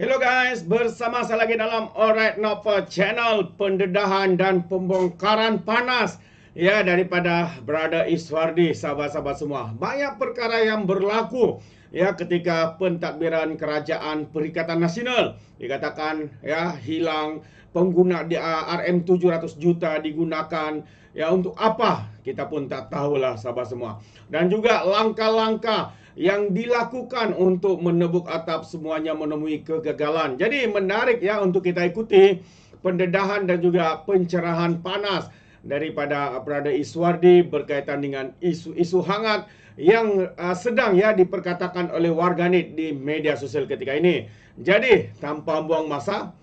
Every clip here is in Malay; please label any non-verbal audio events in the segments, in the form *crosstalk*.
Hello guys, bersama saya lagi dalam Alright Nova Channel Pendedahan dan Pembongkaran Panas Ya, daripada Brother Iswardi, sahabat-sahabat semua Banyak perkara yang berlaku Ya, ketika pentadbiran Kerajaan Perikatan Nasional Dikatakan, ya, hilang pengguna di ah, RM700 juta digunakan Ya, untuk apa? Kita pun tak tahulah, sahabat semua Dan juga langkah-langkah yang dilakukan untuk menebuk atap semuanya menemui kegagalan. Jadi menarik ya untuk kita ikuti pendedahan dan juga pencerahan panas daripada Brother Iswardi berkaitan dengan isu-isu hangat yang uh, sedang ya diperkatakan oleh warganet di media sosial ketika ini. Jadi tanpa buang masa,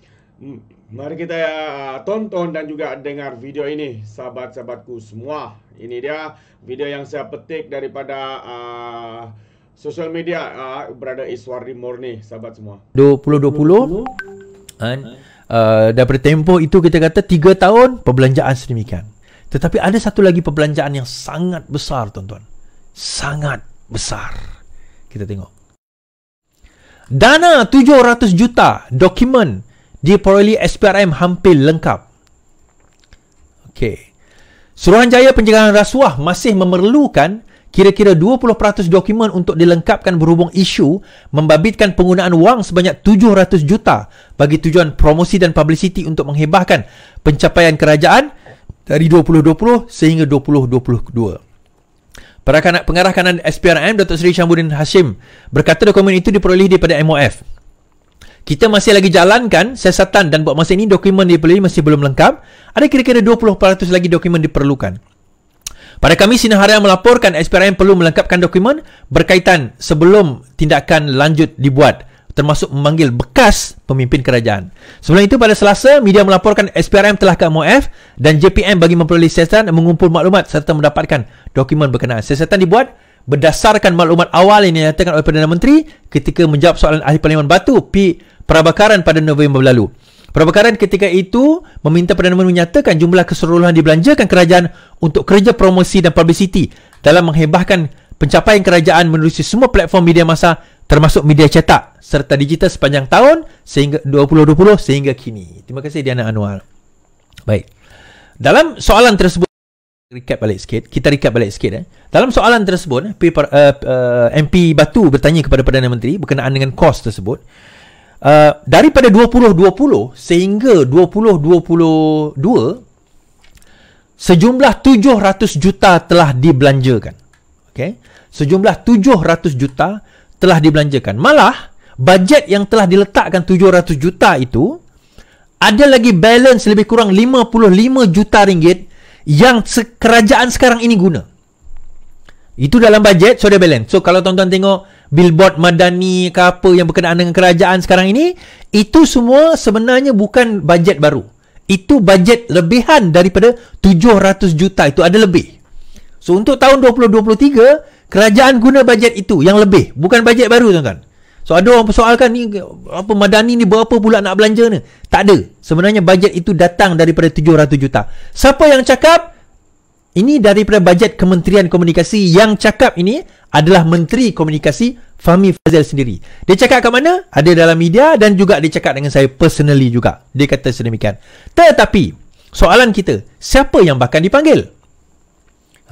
mari kita uh, tonton dan juga dengar video ini sahabat-sahabatku semua. Ini dia video yang saya petik daripada uh, social media uh, ah, brother Iswari Murni sahabat semua 2020, 2020. and uh, daripada tempoh itu kita kata 3 tahun perbelanjaan sedemikian tetapi ada satu lagi perbelanjaan yang sangat besar tuan-tuan sangat besar kita tengok dana 700 juta dokumen di diperoleh SPRM hampir lengkap Okey. Suruhanjaya Penjagaan Rasuah masih memerlukan kira-kira 20% dokumen untuk dilengkapkan berhubung isu membabitkan penggunaan wang sebanyak 700 juta bagi tujuan promosi dan publicity untuk menghebahkan pencapaian kerajaan dari 2020 sehingga 2022. Perakanan pengarah kanan SPRM Dr. Seri Syamuddin Hashim berkata dokumen itu diperoleh daripada MOF. Kita masih lagi jalankan siasatan dan buat masa ini dokumen diperoleh masih belum lengkap. Ada kira-kira 20% lagi dokumen diperlukan. Pada kami Sinar Harian melaporkan SPRM perlu melengkapkan dokumen berkaitan sebelum tindakan lanjut dibuat termasuk memanggil bekas pemimpin kerajaan. Sebelum itu pada Selasa media melaporkan SPRM telah ke MOF dan JPM bagi memperoleh siasatan dan mengumpul maklumat serta mendapatkan dokumen berkenaan. Siasatan dibuat berdasarkan maklumat awal yang dinyatakan oleh Perdana Menteri ketika menjawab soalan Ahli Parlimen Batu P Perabakaran pada November lalu. Perbekaran ketika itu meminta Perdana Menteri menyatakan jumlah keseluruhan dibelanjakan kerajaan untuk kerja promosi dan publicity dalam menghebahkan pencapaian kerajaan melalui semua platform media masa termasuk media cetak serta digital sepanjang tahun sehingga 2020 sehingga kini. Terima kasih Diana Anwar. Baik. Dalam soalan tersebut recap balik sikit, kita recap balik sikit eh. Dalam soalan tersebut, MP eh, eh, eh, Batu bertanya kepada Perdana Menteri berkenaan dengan kos tersebut uh, daripada 2020 sehingga 2022 sejumlah 700 juta telah dibelanjakan okey sejumlah 700 juta telah dibelanjakan malah bajet yang telah diletakkan 700 juta itu ada lagi balance lebih kurang 55 juta ringgit yang kerajaan sekarang ini guna itu dalam bajet so ada balance so kalau tuan-tuan tengok billboard madani ke apa yang berkenaan dengan kerajaan sekarang ini itu semua sebenarnya bukan bajet baru itu bajet lebihan daripada 700 juta itu ada lebih so untuk tahun 2023 kerajaan guna bajet itu yang lebih bukan bajet baru tuan-tuan so ada orang persoalkan ni apa madani ni berapa pula nak belanja ni tak ada sebenarnya bajet itu datang daripada 700 juta siapa yang cakap ini daripada bajet Kementerian Komunikasi yang cakap ini adalah Menteri Komunikasi Fahmi Fazal sendiri. Dia cakap kat mana? Ada dalam media dan juga dia cakap dengan saya personally juga. Dia kata sedemikian. Tetapi, soalan kita, siapa yang bahkan dipanggil?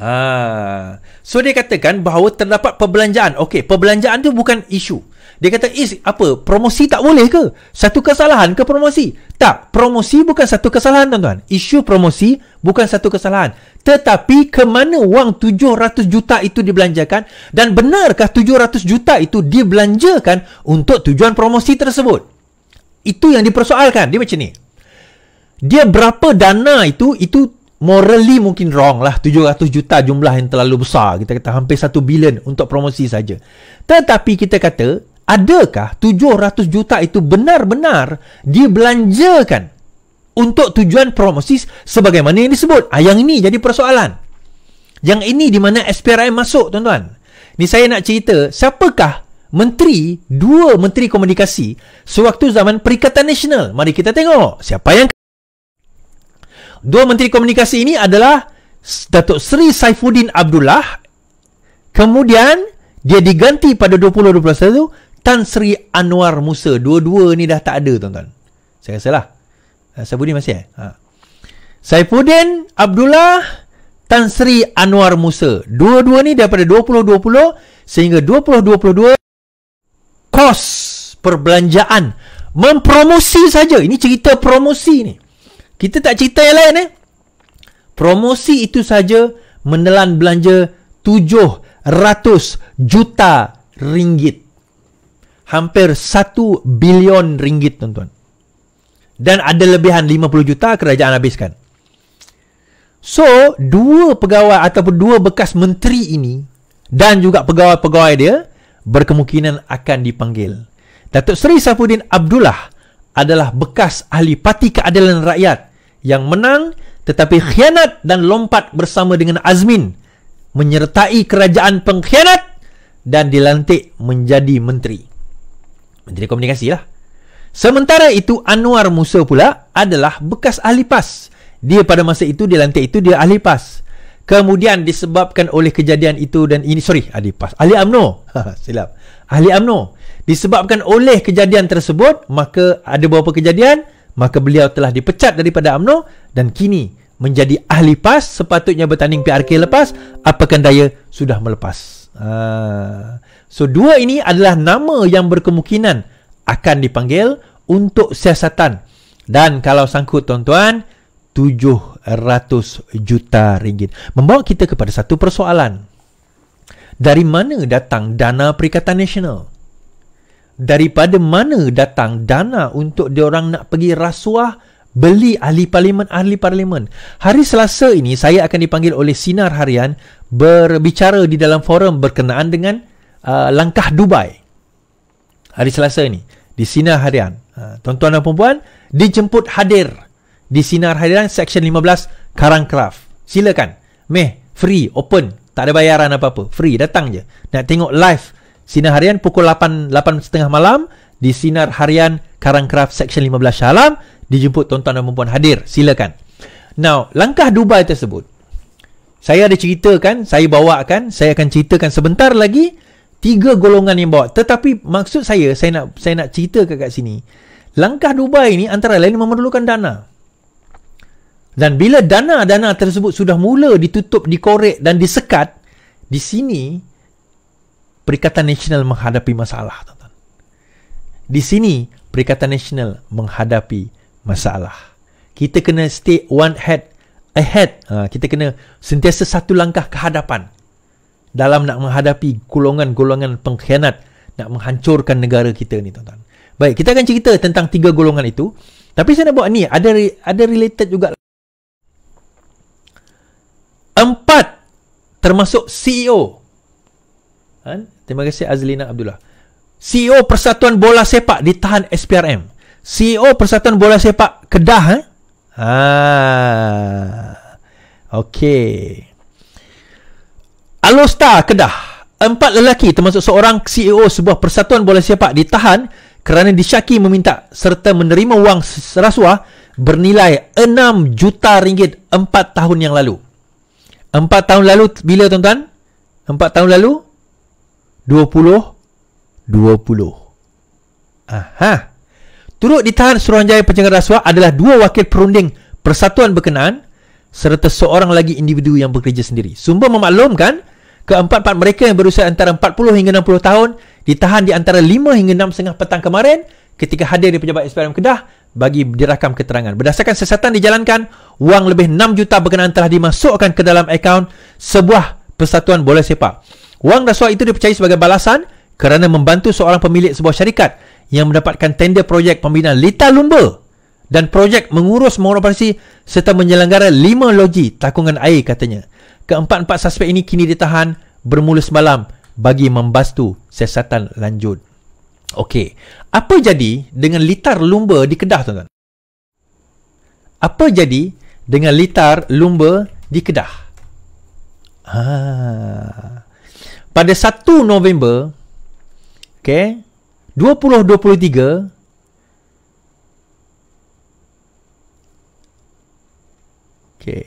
Ha. So, dia katakan bahawa terdapat perbelanjaan. Okey, perbelanjaan tu bukan isu. Dia kata is apa? Promosi tak boleh ke? Satu kesalahan ke promosi? Tak, promosi bukan satu kesalahan tuan-tuan. Isu promosi bukan satu kesalahan. Tetapi ke mana wang 700 juta itu dibelanjakan dan benarkah 700 juta itu dibelanjakan untuk tujuan promosi tersebut? Itu yang dipersoalkan. Dia macam ni. Dia berapa dana itu itu morally mungkin wrong lah 700 juta jumlah yang terlalu besar kita kata hampir 1 bilion untuk promosi saja tetapi kita kata Adakah 700 juta itu benar-benar dibelanjakan untuk tujuan promosi sebagaimana yang disebut? Ah, yang ini jadi persoalan. Yang ini di mana SPRM masuk, tuan-tuan. Ni saya nak cerita, siapakah menteri, dua menteri komunikasi sewaktu zaman Perikatan Nasional? Mari kita tengok siapa yang... Dua menteri komunikasi ini adalah Datuk Seri Saifuddin Abdullah. Kemudian, dia diganti pada 2021 Tan Sri Anwar Musa. Dua-dua ni dah tak ada tuan-tuan. Saya rasa lah. Ah, Saifuddin masih eh? Ha. Saifuddin Abdullah Tan Sri Anwar Musa. Dua-dua ni daripada 2020 sehingga 2022 kos perbelanjaan mempromosi saja. Ini cerita promosi ni. Kita tak cerita yang lain eh. Promosi itu saja menelan belanja 700 juta ringgit hampir 1 bilion ringgit tuan-tuan. Dan ada lebihan 50 juta kerajaan habiskan. So, dua pegawai ataupun dua bekas menteri ini dan juga pegawai-pegawai dia berkemungkinan akan dipanggil. Datuk Seri Safuddin Abdullah adalah bekas ahli parti keadilan rakyat yang menang tetapi khianat dan lompat bersama dengan Azmin menyertai kerajaan pengkhianat dan dilantik menjadi menteri. Menteri Komunikasi lah. Sementara itu, Anwar Musa pula adalah bekas ahli PAS. Dia pada masa itu, dilantik itu, dia ahli PAS. Kemudian disebabkan oleh kejadian itu dan ini, sorry, ahli PAS. Ahli amno *laughs* Silap. Ahli amno Disebabkan oleh kejadian tersebut, maka ada beberapa kejadian, maka beliau telah dipecat daripada amno dan kini menjadi ahli PAS sepatutnya bertanding PRK lepas apakan daya sudah melepas. Ah. So dua ini adalah nama yang berkemungkinan akan dipanggil untuk siasatan. Dan kalau sangkut tuan-tuan, ratus juta ringgit. Membawa kita kepada satu persoalan. Dari mana datang dana Perikatan Nasional? Daripada mana datang dana untuk diorang nak pergi rasuah beli ahli parlimen ahli parlimen hari selasa ini saya akan dipanggil oleh sinar harian berbicara di dalam forum berkenaan dengan uh, langkah dubai hari selasa ini di sinar harian uh, tuan-tuan dan puan dijemput hadir di sinar harian section 15 karang craft silakan meh free open tak ada bayaran apa-apa free datang je nak tengok live sinar harian pukul 8 8.30 malam di sinar harian Karang Craft Section 15 Shalam dijemput tuan-tuan dan perempuan hadir silakan now langkah Dubai tersebut saya ada ceritakan saya bawakan saya akan ceritakan sebentar lagi tiga golongan yang bawa tetapi maksud saya saya nak saya nak cerita ke kat sini langkah Dubai ini antara lain memerlukan dana dan bila dana-dana tersebut sudah mula ditutup, dikorek dan disekat, di sini Perikatan Nasional menghadapi masalah. Di sini Perikatan Nasional menghadapi masalah. Kita kena stay one head ahead. Ha, kita kena sentiasa satu langkah ke hadapan dalam nak menghadapi golongan-golongan pengkhianat nak menghancurkan negara kita ni tuan-tuan. Baik, kita akan cerita tentang tiga golongan itu. Tapi saya nak buat ni, ada ada related juga. Empat termasuk CEO. Ha? Terima kasih Azlina Abdullah. CEO Persatuan Bola Sepak ditahan SPRM. CEO Persatuan Bola Sepak Kedah eh? Ha. Okey. Alostar Kedah. Empat lelaki termasuk seorang CEO sebuah persatuan bola sepak ditahan kerana disyaki meminta serta menerima wang rasuah bernilai 6 juta ringgit 4 tahun yang lalu. 4 tahun lalu bila tuan-tuan? 4 tahun lalu 20. Aha. Turut ditahan Suruhanjaya Pencegahan Rasuah adalah dua wakil perunding persatuan berkenaan serta seorang lagi individu yang bekerja sendiri. Sumber memaklumkan keempat-empat mereka yang berusia antara 40 hingga 60 tahun ditahan di antara 5 hingga 6 setengah petang kemarin ketika hadir di pejabat SPRM Kedah bagi dirakam keterangan. Berdasarkan siasatan dijalankan, wang lebih 6 juta berkenaan telah dimasukkan ke dalam akaun sebuah persatuan bola sepak. Wang rasuah itu dipercayai sebagai balasan kerana membantu seorang pemilik sebuah syarikat yang mendapatkan tender projek pembinaan Lita Lumba dan projek mengurus mengoperasi serta menyelenggara lima loji takungan air katanya. Keempat-empat suspek ini kini ditahan bermula semalam bagi membastu siasatan lanjut. Okey, apa jadi dengan litar lumba di Kedah tuan-tuan? Apa jadi dengan litar lumba di Kedah? Ha. Pada 1 November Okay. 20-23. Okay.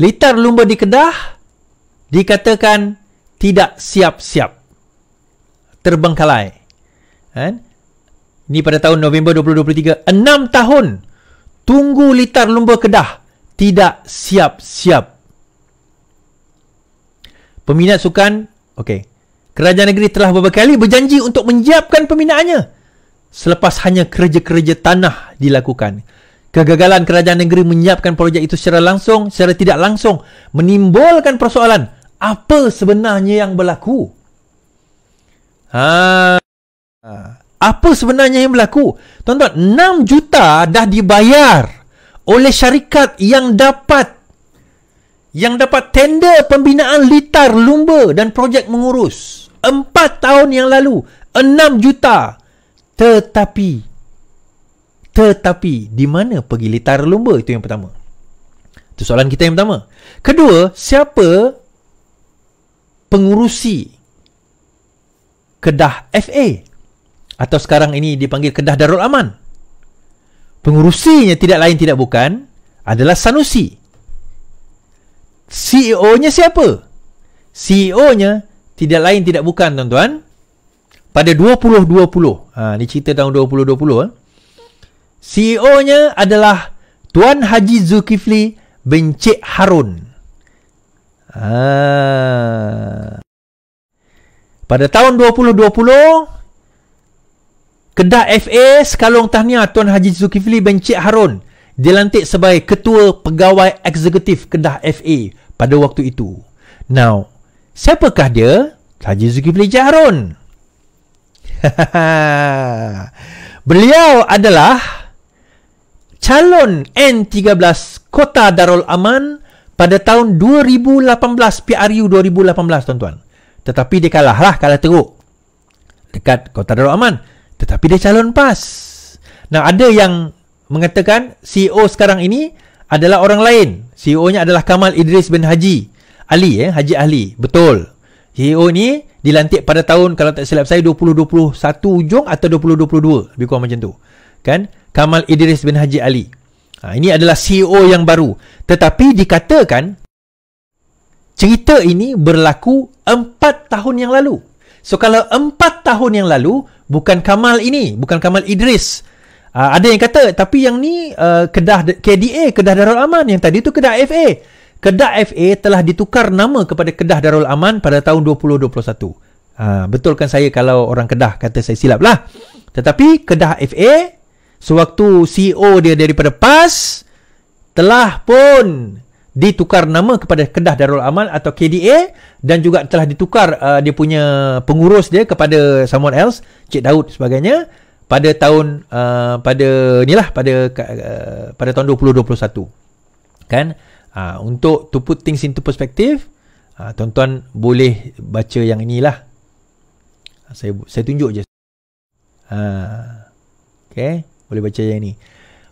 Litar lumba di Kedah dikatakan tidak siap-siap. Terbengkalai. Kan? Ini pada tahun November 2023. Enam tahun tunggu litar lumba Kedah tidak siap-siap. Peminat sukan, okey. Kerajaan negeri telah beberapa kali berjanji untuk menyiapkan pembinaannya selepas hanya kerja-kerja tanah dilakukan. Kegagalan kerajaan negeri menyiapkan projek itu secara langsung, secara tidak langsung menimbulkan persoalan apa sebenarnya yang berlaku? Ha. Apa sebenarnya yang berlaku? Tuan-tuan, 6 juta dah dibayar oleh syarikat yang dapat yang dapat tender pembinaan litar lumba dan projek mengurus empat tahun yang lalu enam juta tetapi tetapi di mana pergi litar lumba itu yang pertama itu soalan kita yang pertama kedua siapa pengurusi Kedah FA atau sekarang ini dipanggil Kedah Darul Aman pengurusinya tidak lain tidak bukan adalah Sanusi. CEO-nya siapa? CEO-nya tidak lain tidak bukan tuan-tuan. Pada 2020, ha, ini cerita tahun 2020. Ha. CEO-nya adalah Tuan Haji Zulkifli bin Cik Harun. Ha. Pada tahun 2020, Kedah FA sekalung tahniah Tuan Haji Zulkifli bin Cik Harun dilantik sebagai ketua pegawai eksekutif Kedah FA pada waktu itu. Now, siapakah dia? Haji Zulkifli Cik Harun. *laughs* Beliau adalah calon N13 Kota Darul Aman pada tahun 2018 PRU 2018 tuan-tuan. Tetapi dia kalahlah lah, kalah teruk. Dekat Kota Darul Aman tetapi dia calon PAS. Nah, ada yang mengatakan CEO sekarang ini adalah orang lain. CEO-nya adalah Kamal Idris bin Haji Ali ya, eh? Haji Ali. Betul. CEO ni dilantik pada tahun kalau tak silap saya 2021 ujung atau 2022, lebih kurang macam tu. Kan? Kamal Idris bin Haji Ali. Ha, ini adalah CEO yang baru. Tetapi dikatakan cerita ini berlaku 4 tahun yang lalu. So kalau empat tahun yang lalu bukan Kamal ini, bukan Kamal Idris. Uh, ada yang kata tapi yang ni uh, Kedah KDA, Kedah Darul Aman yang tadi tu Kedah FA. Kedah FA telah ditukar nama kepada Kedah Darul Aman pada tahun 2021. Uh, ah, betulkan saya kalau orang Kedah kata saya silap lah. Tetapi Kedah FA sewaktu CEO dia daripada PAS telah pun ditukar nama kepada Kedah Darul Amal atau KDA dan juga telah ditukar uh, dia punya pengurus dia kepada someone else Cik Daud sebagainya pada tahun uh, pada inilah pada uh, pada tahun 2021 kan uh, untuk to put things into perspective uh, tuan-tuan boleh baca yang inilah ah, saya saya tunjuk je uh, okay boleh baca yang ini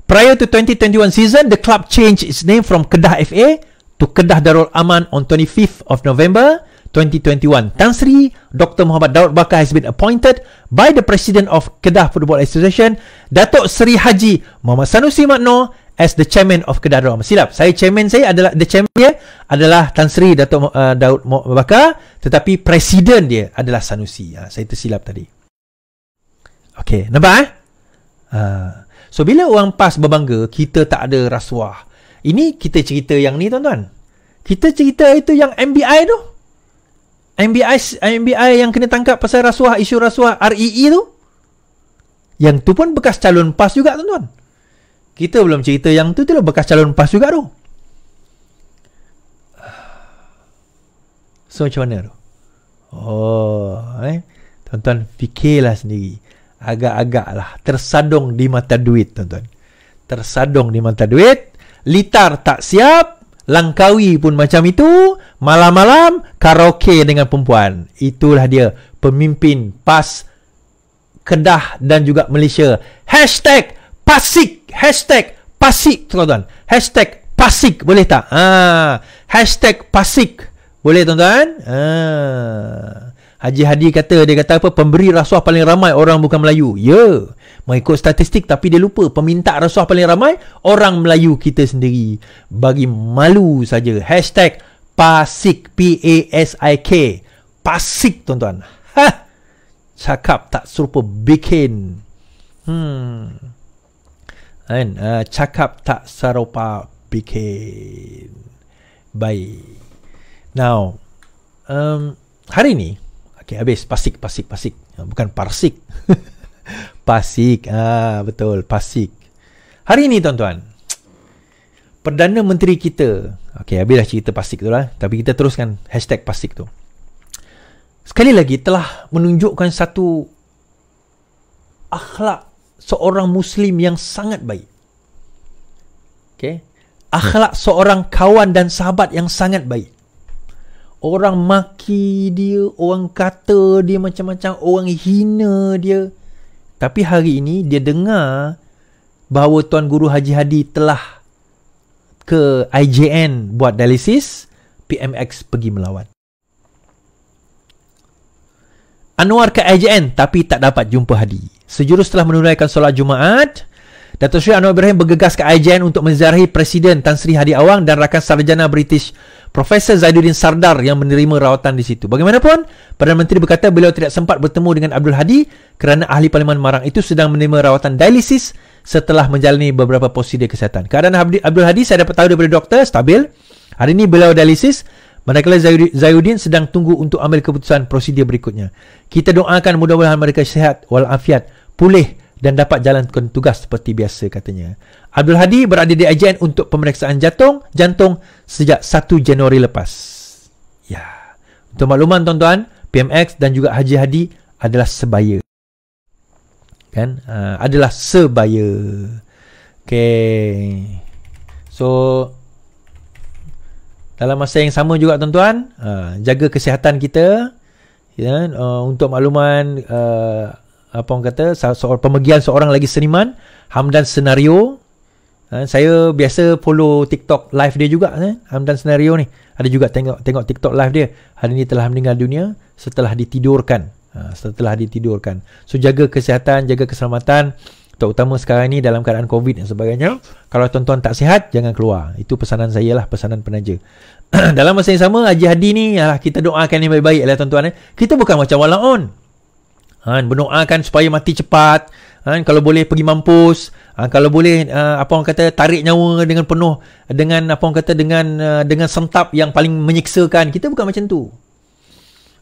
Prior to 2021 season, the club changed its name from Kedah FA to Kedah Darul Aman on 25th of November 2021. Tan Sri Dr. Muhammad Daud Bakar has been appointed by the President of Kedah Football Association, Datuk Seri Haji Muhammad Sanusi Makno as the chairman of Kedah Darul Aman. Silap, saya chairman saya adalah the chairman dia adalah Tan Sri Datuk uh, Daud Bakar tetapi presiden dia adalah Sanusi. Uh, saya tersilap tadi. Okay, nampak eh? Uh, So bila orang PAS berbangga Kita tak ada rasuah Ini kita cerita yang ni tuan-tuan Kita cerita itu yang MBI tu MBI, MBI yang kena tangkap pasal rasuah Isu rasuah REE e tu Yang tu pun bekas calon PAS juga tuan-tuan Kita belum cerita yang tu tu lah Bekas calon PAS juga tu So macam mana tu Oh eh? Tuan-tuan fikirlah sendiri agak-agak lah tersadong di mata duit tuan-tuan tersadung di mata duit litar tak siap langkawi pun macam itu malam-malam karaoke dengan perempuan itulah dia pemimpin PAS Kedah dan juga Malaysia hashtag pasik hashtag pasik tuan-tuan hashtag pasik boleh tak ha. hashtag pasik boleh tuan-tuan ha. Haji Hadi kata dia kata apa pemberi rasuah paling ramai orang bukan Melayu. Ya. Yeah. Mengikut statistik tapi dia lupa peminta rasuah paling ramai orang Melayu kita sendiri. Bagi malu saja. Hashtag Pasik. P-A-S-I-K. Pasik tuan-tuan. Ha! Cakap tak serupa bikin. Hmm. And, uh, ha, cakap tak serupa bikin. Baik. Now, um, hari ni, Okay, habis pasik, pasik, pasik. Ah, bukan parsik. *laughs* pasik. Ah, betul, pasik. Hari ini tuan-tuan, Perdana Menteri kita. Okay, habislah cerita pasik tu lah. Tapi kita teruskan hashtag pasik tu. Sekali lagi telah menunjukkan satu akhlak seorang Muslim yang sangat baik. Okay. Akhlak seorang kawan dan sahabat yang sangat baik. Orang maki dia, orang kata dia macam-macam, orang hina dia. Tapi hari ini dia dengar bahawa Tuan Guru Haji Hadi telah ke IJN buat dialisis, PMX pergi melawan. Anwar ke IJN tapi tak dapat jumpa Hadi. Sejurus telah menunaikan solat Jumaat, Dato' Sri Anwar Ibrahim bergegas ke IGN untuk menziarahi Presiden Tan Sri Hadi Awang dan rakan sarjana British Profesor Zaiduddin Sardar yang menerima rawatan di situ. Bagaimanapun, Perdana Menteri berkata beliau tidak sempat bertemu dengan Abdul Hadi kerana Ahli Parlimen Marang itu sedang menerima rawatan dialisis setelah menjalani beberapa prosedur kesihatan. Keadaan Abdul Hadi saya dapat tahu daripada doktor stabil. Hari ini beliau dialisis Manakala Zayuddin sedang tunggu untuk ambil keputusan prosedur berikutnya. Kita doakan mudah-mudahan mereka sihat walafiat, pulih dan dapat jalankan tugas seperti biasa katanya. Abdul Hadi berada di ejen untuk pemeriksaan jantung jantung sejak 1 Januari lepas. Ya. Untuk makluman tuan-tuan, PMX dan juga Haji Hadi adalah sebaya. Kan? Uh, adalah sebaya. Okay. So, dalam masa yang sama juga tuan-tuan, uh, jaga kesihatan kita. Ya, uh, untuk makluman uh, apa orang kata seorang pemegian seorang lagi seniman Hamdan Senario ha, saya biasa follow TikTok live dia juga eh? Hamdan Senario ni ada juga tengok tengok TikTok live dia hari ini telah meninggal dunia setelah ditidurkan ha, setelah ditidurkan so jaga kesihatan jaga keselamatan terutama sekarang ni dalam keadaan covid dan sebagainya kalau tuan-tuan tak sihat jangan keluar itu pesanan saya lah pesanan penaja *clears throat* dalam masa yang sama Haji Hadi ni kita doakan yang baik-baik lah tuan-tuan eh. kita bukan macam walaun Kan, berdoakan supaya mati cepat. Kan, kalau boleh pergi mampus. Ha, kalau boleh uh, apa orang kata tarik nyawa dengan penuh dengan apa orang kata dengan uh, dengan sentap yang paling menyiksakan. Kita bukan macam tu.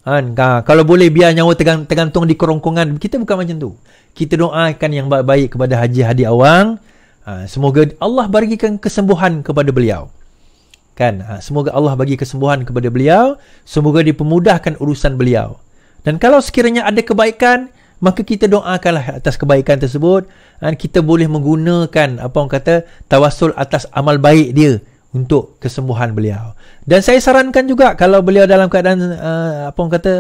Kan, ha, kalau boleh biar nyawa tergant- tergantung di kerongkongan. Kita bukan macam tu. Kita doakan yang baik-baik kepada Haji Hadi Awang. Ha, semoga Allah bagikan kesembuhan kepada beliau. Kan, ha, semoga Allah bagi kesembuhan kepada beliau, semoga dipermudahkan urusan beliau. Dan kalau sekiranya ada kebaikan, maka kita doakanlah atas kebaikan tersebut dan kita boleh menggunakan apa orang kata tawasul atas amal baik dia untuk kesembuhan beliau. Dan saya sarankan juga kalau beliau dalam keadaan uh, apa orang kata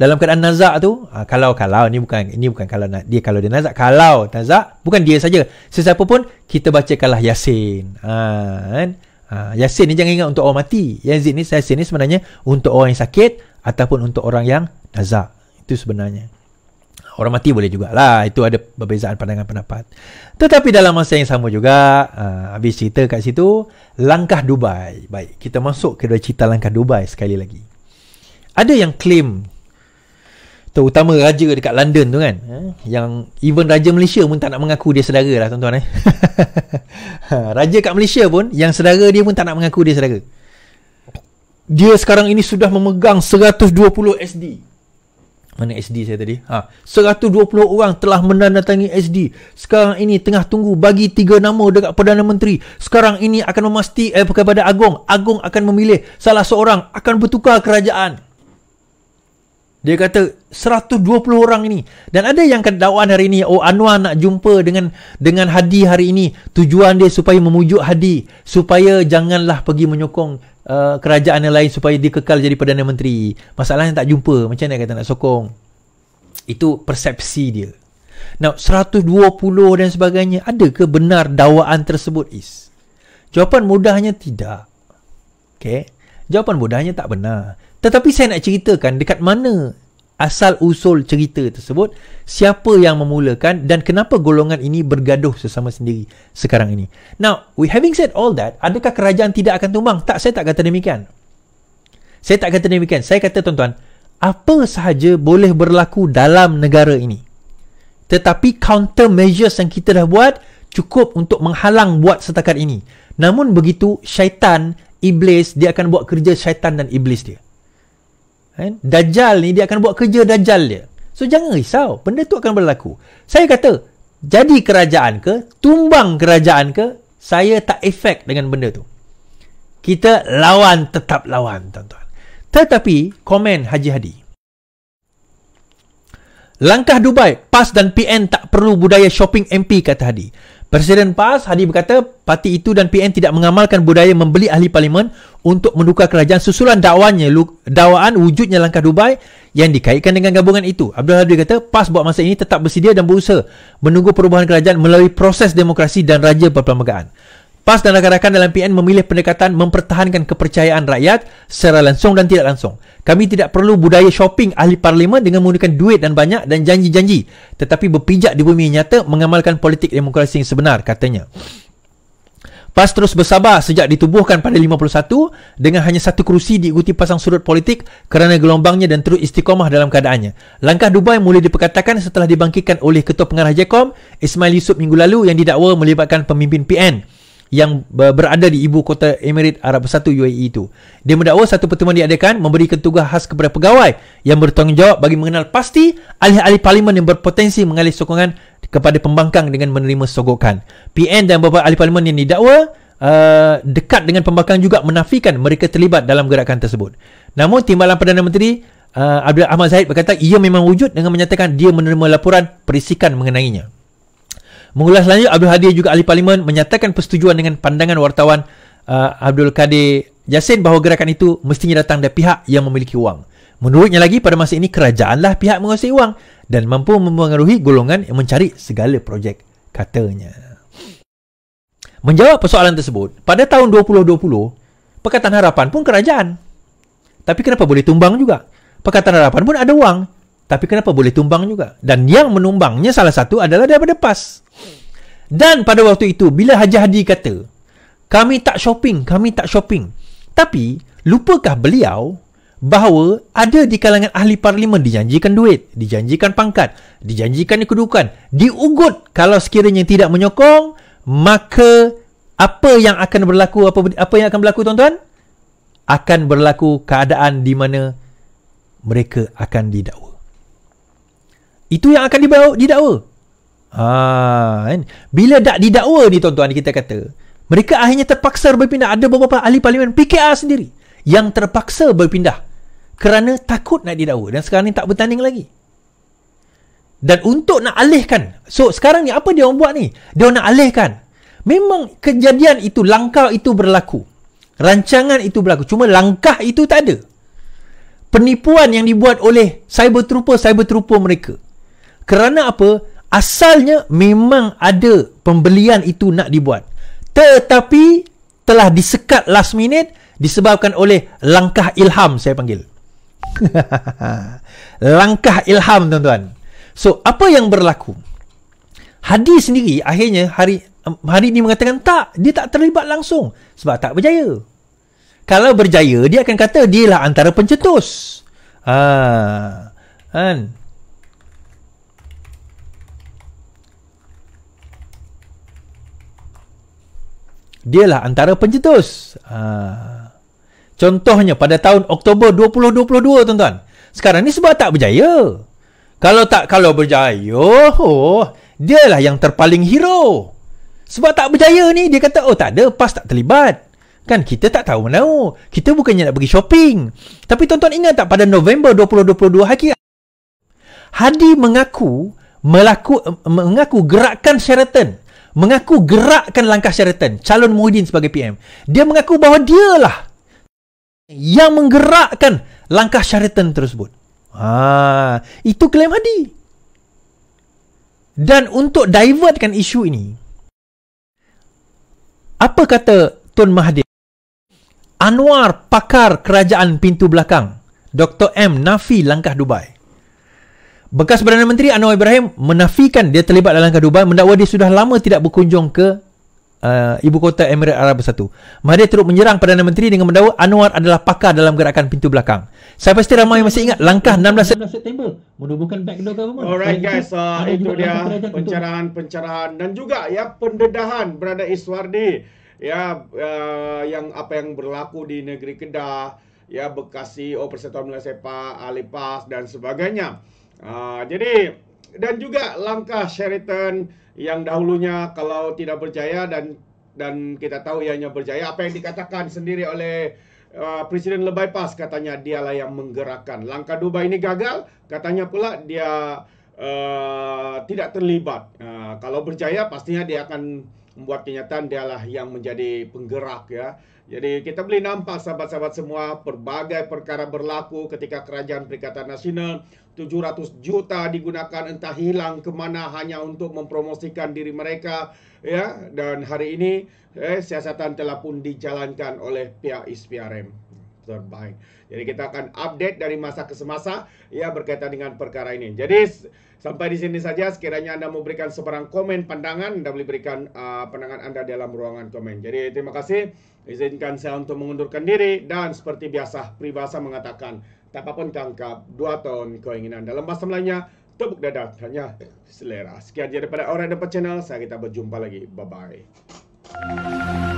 dalam keadaan nazak tu, ah, kalau kalau ni bukan ini bukan kalau dia kalau dia nazak, kalau nazak bukan dia saja, sesiapa pun kita bacakanlah Yasin. Uh, kan? Uh, Yasin ni jangan ingat untuk orang mati. Yasin ni Yasin ni sebenarnya untuk orang yang sakit ataupun untuk orang yang nazak itu sebenarnya orang mati boleh juga lah itu ada perbezaan pandangan pendapat tetapi dalam masa yang sama juga uh, habis cerita kat situ langkah Dubai baik kita masuk ke cerita langkah Dubai sekali lagi ada yang claim terutama raja dekat London tu kan eh? yang even raja Malaysia pun tak nak mengaku dia saudara lah tuan-tuan eh *laughs* raja kat Malaysia pun yang saudara dia pun tak nak mengaku dia saudara dia sekarang ini sudah memegang 120 SD. Mana SD saya tadi? Ha, 120 orang telah menandatangi SD. Sekarang ini tengah tunggu bagi tiga nama dekat Perdana Menteri. Sekarang ini akan memasti eh, kepada Agong. Agong akan memilih salah seorang akan bertukar kerajaan. Dia kata 120 orang ini dan ada yang kedakwaan hari ini oh Anwar nak jumpa dengan dengan Hadi hari ini tujuan dia supaya memujuk Hadi supaya janganlah pergi menyokong Uh, kerajaan yang lain supaya dia kekal jadi Perdana Menteri. Masalahnya tak jumpa. Macam mana kata nak sokong? Itu persepsi dia. Now, 120 dan sebagainya. Adakah benar dakwaan tersebut is? Jawapan mudahnya tidak. Okay? Jawapan mudahnya tak benar. Tetapi saya nak ceritakan dekat mana asal usul cerita tersebut siapa yang memulakan dan kenapa golongan ini bergaduh sesama sendiri sekarang ini now we having said all that adakah kerajaan tidak akan tumbang tak saya tak kata demikian saya tak kata demikian saya kata tuan-tuan apa sahaja boleh berlaku dalam negara ini tetapi counter measures yang kita dah buat cukup untuk menghalang buat setakat ini namun begitu syaitan iblis dia akan buat kerja syaitan dan iblis dia Kan? Dajjal ni dia akan buat kerja Dajjal dia. So jangan risau, benda tu akan berlaku. Saya kata, jadi kerajaan ke, tumbang kerajaan ke, saya tak efek dengan benda tu. Kita lawan tetap lawan, tuan-tuan. Tetapi, komen Haji Hadi. Langkah Dubai, PAS dan PN tak perlu budaya shopping MP, kata Hadi. Presiden PAS Hadi berkata parti itu dan PN tidak mengamalkan budaya membeli ahli parlimen untuk mendukar kerajaan susulan dakwanya dakwaan wujudnya langkah Dubai yang dikaitkan dengan gabungan itu. Abdul Hadi kata PAS buat masa ini tetap bersedia dan berusaha menunggu perubahan kerajaan melalui proses demokrasi dan raja berperlembagaan. PAS dan rakan-rakan dalam PN memilih pendekatan mempertahankan kepercayaan rakyat secara langsung dan tidak langsung. Kami tidak perlu budaya shopping ahli parlimen dengan menggunakan duit dan banyak dan janji-janji. Tetapi berpijak di bumi nyata mengamalkan politik demokrasi yang sebenar katanya. PAS terus bersabar sejak ditubuhkan pada 51 dengan hanya satu kerusi diikuti pasang surut politik kerana gelombangnya dan terus istiqomah dalam keadaannya. Langkah Dubai mulai diperkatakan setelah dibangkitkan oleh Ketua Pengarah JECOM Ismail Yusuf minggu lalu yang didakwa melibatkan pemimpin PN yang berada di ibu kota Emirat Arab Bersatu UAE itu. Dia mendakwa satu pertemuan diadakan memberi tugas khas kepada pegawai yang bertanggungjawab bagi mengenal pasti ahli-ahli parlimen yang berpotensi mengalih sokongan kepada pembangkang dengan menerima sogokan. PN dan beberapa ahli parlimen yang didakwa uh, dekat dengan pembangkang juga menafikan mereka terlibat dalam gerakan tersebut. Namun timbalan Perdana Menteri uh, Abdul Ahmad Zahid berkata ia memang wujud dengan menyatakan dia menerima laporan perisikan mengenainya. Mengulas lanjut, Abdul Hadi juga ahli parlimen menyatakan persetujuan dengan pandangan wartawan uh, Abdul Kadir Jasin bahawa gerakan itu mestinya datang dari pihak yang memiliki wang. Menurutnya lagi, pada masa ini kerajaanlah pihak menguasai wang dan mampu mempengaruhi golongan yang mencari segala projek katanya. Menjawab persoalan tersebut, pada tahun 2020, Pekatan Harapan pun kerajaan. Tapi kenapa boleh tumbang juga? Pekatan Harapan pun ada wang. Tapi kenapa boleh tumbang juga? Dan yang menumbangnya salah satu adalah daripada PAS. Dan pada waktu itu bila Haji Hadi kata, kami tak shopping, kami tak shopping. Tapi lupakah beliau bahawa ada di kalangan ahli parlimen dijanjikan duit, dijanjikan pangkat, dijanjikan kedudukan, diugut kalau sekiranya tidak menyokong, maka apa yang akan berlaku apa apa yang akan berlaku tuan-tuan? Akan berlaku keadaan di mana mereka akan didakwa. Itu yang akan dibawa didakwa. Ha, kan? Bila tak didakwa ni tuan-tuan kita kata Mereka akhirnya terpaksa berpindah Ada beberapa ahli parlimen PKR sendiri Yang terpaksa berpindah Kerana takut nak didakwa Dan sekarang ni tak bertanding lagi Dan untuk nak alihkan So sekarang ni apa dia orang buat ni Dia nak alihkan Memang kejadian itu Langkah itu berlaku Rancangan itu berlaku Cuma langkah itu tak ada Penipuan yang dibuat oleh Cyber trooper-cyber trooper mereka Kerana apa? Asalnya memang ada pembelian itu nak dibuat. Tetapi telah disekat last minute disebabkan oleh langkah ilham saya panggil. *laughs* langkah ilham tuan-tuan. So apa yang berlaku? Hadi sendiri akhirnya hari hari ni mengatakan tak, dia tak terlibat langsung sebab tak berjaya. Kalau berjaya dia akan kata dia lah antara pencetus. Ah, kan? dialah antara pencetus. Ha. Contohnya pada tahun Oktober 2022 tuan-tuan. Sekarang ni sebab tak berjaya. Kalau tak kalau berjaya, oh, dialah yang terpaling hero. Sebab tak berjaya ni dia kata oh tak ada PAS tak terlibat. Kan kita tak tahu mana. Kita bukannya nak pergi shopping. Tapi tuan-tuan ingat tak pada November 2022 hakik Hadi mengaku melaku, mengaku gerakan Sheraton mengaku gerakkan langkah syaratan calon Muhyiddin sebagai PM dia mengaku bahawa dialah yang menggerakkan langkah syaratan tersebut ha, itu klaim Hadi dan untuk divertkan isu ini apa kata Tun Mahathir Anwar pakar kerajaan pintu belakang Dr. M. Nafi langkah Dubai Bekas Perdana Menteri Anwar Ibrahim menafikan dia terlibat dalam kedubai mendakwa dia sudah lama tidak berkunjung ke uh, ibu kota Emirat Arab Bersatu. Mahathir teruk menyerang Perdana Menteri dengan mendakwa Anwar adalah pakar dalam gerakan pintu belakang. Saya pasti ramai masih ingat langkah 16, 16 September menubuhkan backdoor government. Alright guys, uh, itu dia pencerahan-pencerahan dan juga ya pendedahan berada Iswardi ya uh, yang apa yang berlaku di negeri Kedah ya Bekasi, oh, Persatuan Melayu Sepak, Alipas dan sebagainya. Ah, jadi dan juga langkah Sheraton yang dahulunya kalau tidak berjaya dan dan kita tahu ia hanya berjaya apa yang dikatakan sendiri oleh uh, Presiden lebay pas katanya dialah yang menggerakkan langkah Dubai ini gagal katanya pula dia uh, tidak terlibat uh, kalau berjaya pastinya dia akan membuat kenyataan dialah yang menjadi penggerak ya. Jadi kita boleh nampak sahabat-sahabat semua pelbagai perkara berlaku ketika Kerajaan Perikatan Nasional 700 juta digunakan entah hilang kemana hanya untuk mempromosikan diri mereka ya dan hari ini eh, siasatan telah pun dijalankan oleh pihak SPRM terbaik. Jadi kita akan update dari masa ke semasa ya berkaitan dengan perkara ini. Jadi Sampai di sini saja sekiranya anda memberikan sebarang komen pandangan anda boleh berikan uh, pandangan anda dalam ruangan komen. Jadi terima kasih izinkan saya untuk mengundurkan diri dan seperti biasa peribahasa mengatakan tak apa pun tangkap dua tahun keinginan dalam bahasa Melayunya tepuk dada hanya selera. Sekian daripada orang dapat channel saya kita berjumpa lagi. Bye bye.